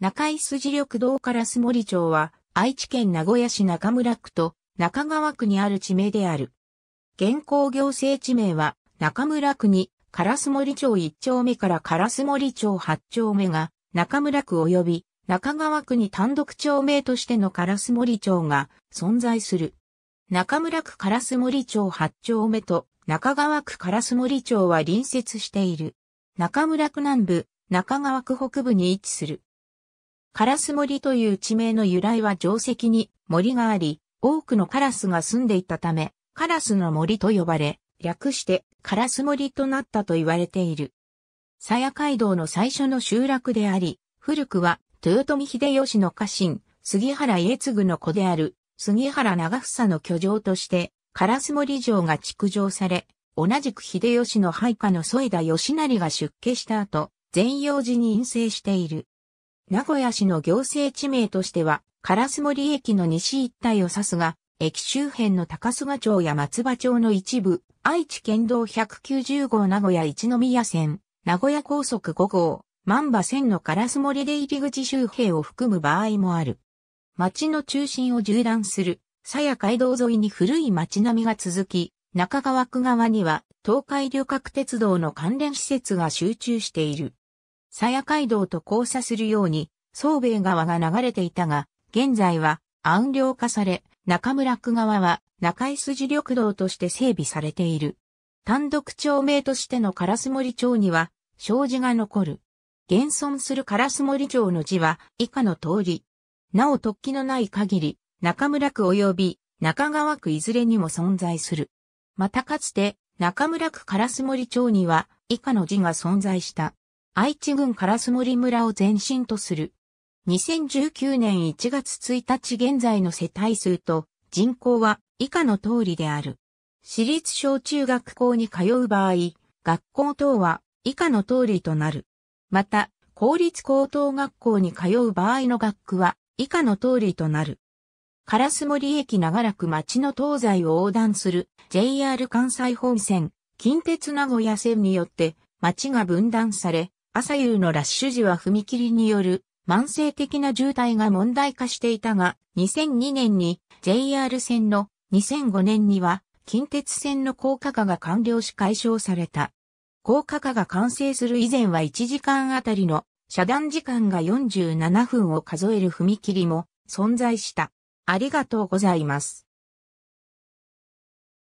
中井筋緑道から須森町は、愛知県名古屋市中村区と中川区にある地名である。現行行政地名は、中村区に、烏森町1丁目から烏森町8丁目が、中村区及び、中川区に単独町名としての烏森町が存在する。中村区烏森町8丁目と中川区烏森町は隣接している。中村区南部、中川区北部に位置する。カラス森という地名の由来は定石に森があり、多くのカラスが住んでいたため、カラスの森と呼ばれ、略してカラス森となったと言われている。鞘街道の最初の集落であり、古くは豊臣秀吉の家臣、杉原家継の子である、杉原長房の居城として、カラス森城が築城され、同じく秀吉の配下の添田義成が出家した後、善用寺に陰性している。名古屋市の行政地名としては、カラス森駅の西一帯を指すが、駅周辺の高須賀町や松葉町の一部、愛知県道190号名古屋一宮線、名古屋高速5号、万馬線のカラス森で入り口周辺を含む場合もある。町の中心を縦断する、鞘街道沿いに古い町並みが続き、中川区側には東海旅客鉄道の関連施設が集中している。鞘街道と交差するように、宗兵衛川が流れていたが、現在は暗量化され、中村区側は中井筋緑道として整備されている。単独町名としての烏森町には、障子が残る。現存する烏森町の字は以下の通り。なお突起のない限り、中村区及び中川区いずれにも存在する。またかつて中村区烏森町には以下の字が存在した。愛知郡ス森村を前身とする。2019年1月1日現在の世帯数と人口は以下の通りである。私立小中学校に通う場合、学校等は以下の通りとなる。また、公立高等学校に通う場合の学区は以下の通りとなる。カラス森駅長らく町の東西を横断する JR 関西本線、近鉄名古屋線によって町が分断され、朝夕のラッシュ時は踏切による慢性的な渋滞が問題化していたが、2002年に JR 線の2005年には近鉄線の高架化が完了し解消された。高架化が完成する以前は1時間あたりの遮断時間が47分を数える踏切も存在した。ありがとうございます。